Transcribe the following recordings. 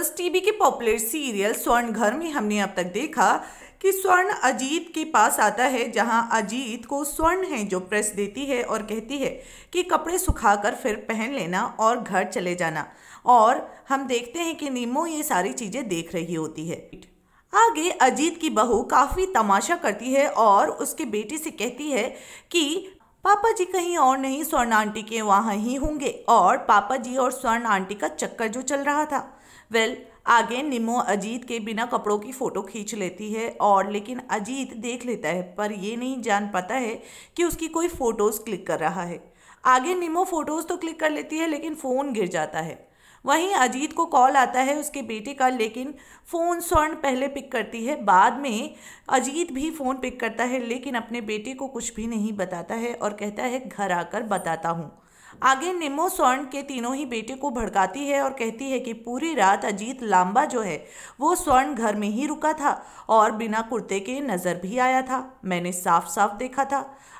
बस टीवी के popular serial स्वर्ण घर में हमने अब तक देखा कि स्वर्ण अजीत के पास आता है जहां अजीत को स्वर्ण है जो प्रेस देती है और कहती है कि कपड़े सुखाकर फिर पहन लेना और घर चले जाना और हम देखते हैं कि नीमो ये सारी चीज़ें देख रही होती है आगे अजीत की बहू काफ़ी तमाशा करती है और उसके बेटे से कहती है कि पापा जी कहीं और नहीं स्वर्ण आंटी के वहाँ ही होंगे और पापा जी और स्वर्ण आंटी का चक्कर जो चल रहा था वेल आगे निमो अजीत के बिना कपड़ों की फ़ोटो खींच लेती है और लेकिन अजीत देख लेता है पर ये नहीं जान पाता है कि उसकी कोई फ़ोटोज़ क्लिक कर रहा है आगे निमो फ़ोटोज़ तो क्लिक कर लेती है लेकिन फ़ोन गिर जाता है वहीं अजीत को कॉल आता है उसके बेटे का लेकिन फ़ोन स्वर्ण पहले पिक करती है बाद में अजीत भी फ़ोन पिक करता है लेकिन अपने बेटे को कुछ भी नहीं बताता है और कहता है घर आकर बताता हूँ आगे निमो स्वर्ण के तीनों ही बेटे को भड़काती है और कहती है कि पूरी रात अजीत लांबा जो है वो स्वर्ण घर में ही रुका था और बिना कुर्ते के नज़र भी आया था मैंने साफ साफ देखा था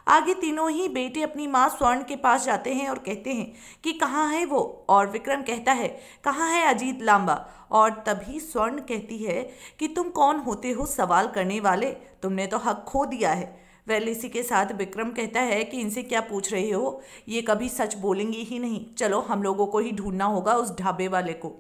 आगे तीनों ही बेटे अपनी माँ स्वर्ण के पास जाते हैं और कहते हैं कि कहाँ है वो और विक्रम कहता है कहाँ है अजीत लांबा और तभी स्वर्ण कहती है कि तुम कौन होते हो सवाल करने वाले तुमने तो हक खो दिया है वेल इसी के साथ विक्रम कहता है कि इनसे क्या पूछ रहे हो ये कभी सच बोलेंगी ही नहीं चलो हम लोगों को ही ढूंढना होगा उस ढाबे वाले को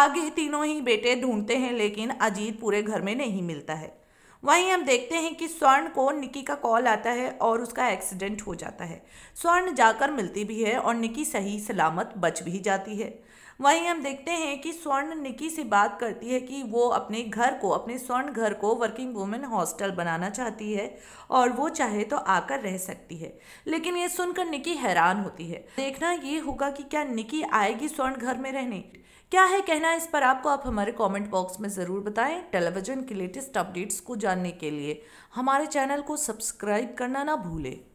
आगे तीनों ही बेटे ढूंढते हैं लेकिन अजीत पूरे घर में नहीं मिलता है वहीं हम देखते हैं कि स्वर्ण को निकी का कॉल आता है और उसका एक्सीडेंट हो जाता है स्वर्ण जाकर मिलती भी है और निकी सही सलामत बच भी जाती है वहीं हम देखते हैं कि स्वर्ण निकी से बात करती है कि वो अपने घर को अपने स्वर्ण घर को वर्किंग वुमेन हॉस्टल बनाना चाहती है और वो चाहे तो आकर रह सकती है लेकिन ये सुनकर निकी हैरान होती है देखना ये होगा कि क्या निकी आएगी स्वर्ण घर में रहने क्या है कहना इस पर आपको आप हमारे कमेंट बॉक्स में ज़रूर बताएं टेलीविज़न के लेटेस्ट अपडेट्स को जानने के लिए हमारे चैनल को सब्सक्राइब करना ना भूलें